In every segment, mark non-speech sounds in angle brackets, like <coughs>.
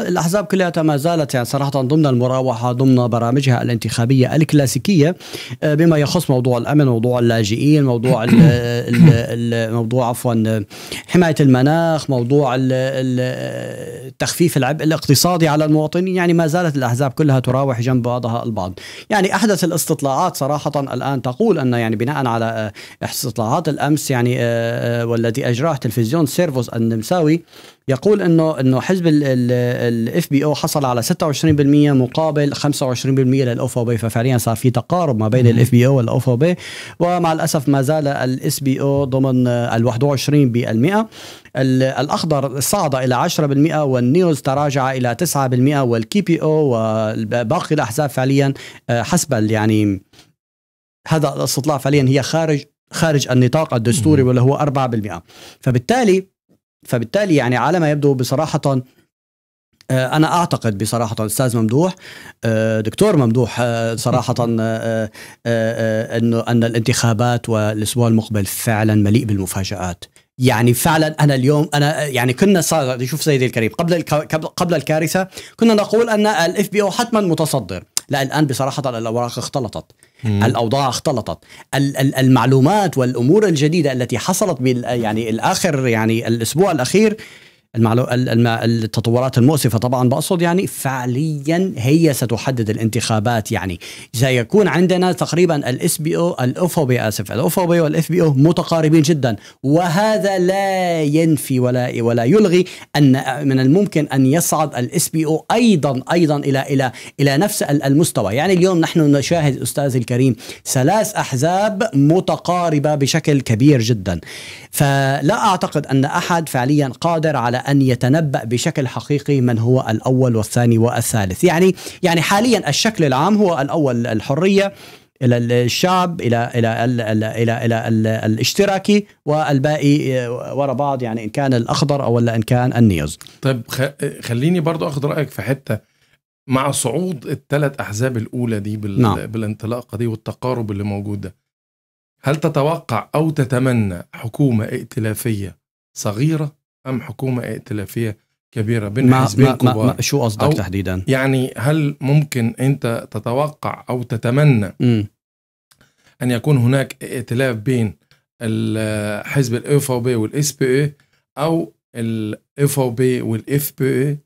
الأحزاب كلها ما زالت يعني صراحة ضمن المراوحة ضمن برامجها الانتخابية الكلاسيكية آه، بما يخص موضوع الأمن موضوع اللاجئين موضوع ال <coughs> ال موضوع عفوا حماية المناخ موضوع ال تخفيف العبء الاقتصادي على المواطنين يعني ما زالت الأحزاب كلها تراوح جنب بعضها البعض يعني أحدث الاستطلاعات صراحة الآن تقول أن يعني بناء على استطلاعات آه، الأمس يعني آه، والتي أجراه تلفزيون سيرفوس النمساوي يقول انه انه حزب الاف بي او حصل على 26% مقابل 25% للاوف او بي ففعليا صار في تقارب ما بين الاف بي او والاوف او بي ومع الاسف ما زال الاس بي او ضمن ال 21% الاخضر صعد الى 10% والنيوز تراجع الى 9% والكي بي او وباقي الاحزاب فعليا آه، حسب يعني هذا الاستطلاع فعليا هي خارج خارج النطاق الدستوري واللي هو 4% فبالتالي فبالتالي يعني على ما يبدو بصراحه آه، انا اعتقد بصراحه استاذ ممدوح آه، دكتور ممدوح آه، صراحه انه ان الانتخابات والاسبوع المقبل فعلا مليء بالمفاجات يعني فعلا انا اليوم انا يعني كنا صار شوف سيدي الكريم قبل قبل الكارثه كنا نقول ان الاف بي او حتما متصدر لا الآن بصراحة الأوراق اختلطت مم. الأوضاع اختلطت المعلومات والأمور الجديدة التي حصلت يعني الآخر يعني الأسبوع الأخير التطورات المؤسفة طبعا بقصد يعني فعليا هي ستحدد الانتخابات يعني سيكون عندنا تقريبا الاس بي او الاف بي اسف الاف بي والاف بي او متقاربين جدا وهذا لا ينفي ولا ولا يلغي ان من الممكن ان يصعد الاس بي او ايضا ايضا الى الى الى نفس المستوى يعني اليوم نحن نشاهد استاذ الكريم ثلاث احزاب متقاربة بشكل كبير جدا فلا اعتقد ان احد فعليا قادر على ان يتنبا بشكل حقيقي من هو الاول والثاني والثالث يعني يعني حاليا الشكل العام هو الاول الحريه الى الشعب الى الى الى الى, إلى, إلى, إلى الاشتراكي والباقي ورا بعض يعني ان كان الاخضر او ان كان النيوز طيب خليني برضو اخذ رايك في حته مع صعود الثلاث احزاب الاولى دي بال... نعم. بالانطلاقه دي والتقارب اللي موجود ده هل تتوقع او تتمنى حكومه ائتلافيه صغيره أم حكومة ائتلافية كبيرة بين ما حزبين ما كبار ما شو قصدك تحديدا؟ يعني هل ممكن أنت تتوقع أو تتمنى م. أن يكون هناك ائتلاف بين حزب الاف او بي والاس بي اي او الاف بي والاف بي اي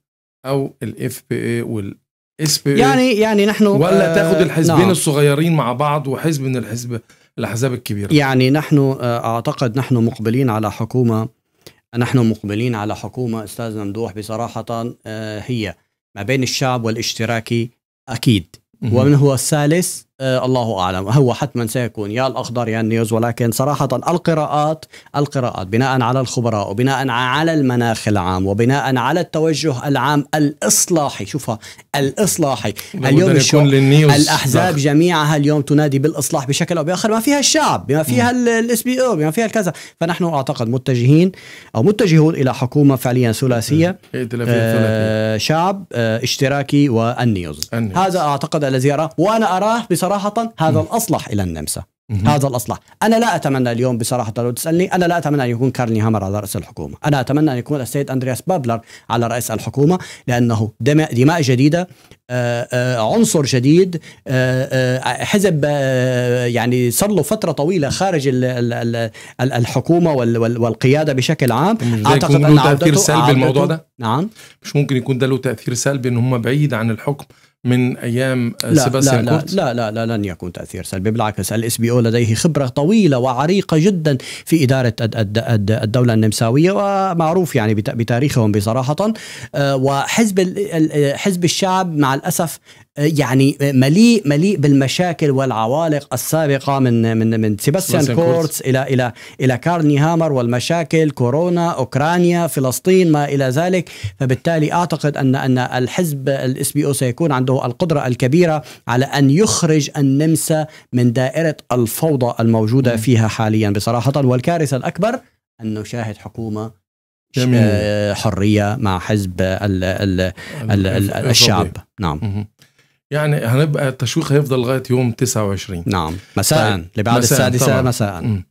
او الاف بي اي والاس بي إيه؟ يعني يعني نحن ولا آه، تاخذ الحزبين نعم. الصغيرين مع بعض وحزب من الحزب الاحزاب الكبيره يعني نحن آه، اعتقد نحن مقبلين على حكومه نحن مقبلين على حكومة أستاذ ممدوح بصراحة آه، هي ما بين الشعب والاشتراكي أكيد ومن هو الثالث آه، الله اعلم هو حتما سيكون يا الاخضر يا النيوز ولكن صراحه القراءات القراءات بناء على الخبراء وبناء على المناخ العام وبناء على التوجه العام الاصلاحي شوفها الاصلاحي اليوم للنيوز الاحزاب صح. جميعها اليوم تنادي بالاصلاح بشكل او باخر ما فيها الشعب بما فيها الاس بي او بما فيها الكذا فنحن اعتقد متجهين او متجهون الى حكومه فعليا ثلاثيه آه شعب آه اشتراكي والنيوز النيوز. هذا اعتقد الذي اراه وانا اراه بصراحه صراحه هذا الاصلح الى النمسا هذا الاصلح انا لا اتمنى اليوم بصراحه لو تسالني انا لا اتمنى ان يكون كارني هامر على راس الحكومه انا اتمنى ان يكون السيد اندرياس بابلر على راس الحكومه لانه دماء, دماء جديده آه، آه، عنصر جديد آه، حزب يعني صار له فتره طويله خارج الحكومه والقياده بشكل عام اعتقد ان له تاثير سلبي الموضوع ده نعم مش ممكن يكون ده له تاثير سلبي ان هم بعيد عن الحكم من ايام آه، لا سيباستيان لا, كورت؟ لا لا لا لن يكون تاثير سلبي بالعكس الاس بي او لديه خبره طويله وعريقه جدا في اداره الدوله النمساويه ومعروف يعني بتاريخهم بصراحه آه، وحزب حزب الشعب مع الاسف آه، يعني مليء مليء بالمشاكل والعوالق السابقه من من من سيباستيان كورتس الى الى الى كارني هامر والمشاكل كورونا اوكرانيا فلسطين ما الى ذلك فبالتالي اعتقد ان ان الحزب الاس بي او سيكون عنده عنده القدرة الكبيرة على أن يخرج النمسا من دائرة الفوضى الموجودة فيها حاليا بصراحة والكارثة الأكبر أن نشاهد حكومة جميل. آه، حرية مع حزب الـ الـ الـ الـ الشعب نعم يعني هنبقى التشويق هيفضل لغايه يوم 29 نعم مساء اللي طيب. بعد السادسه مساء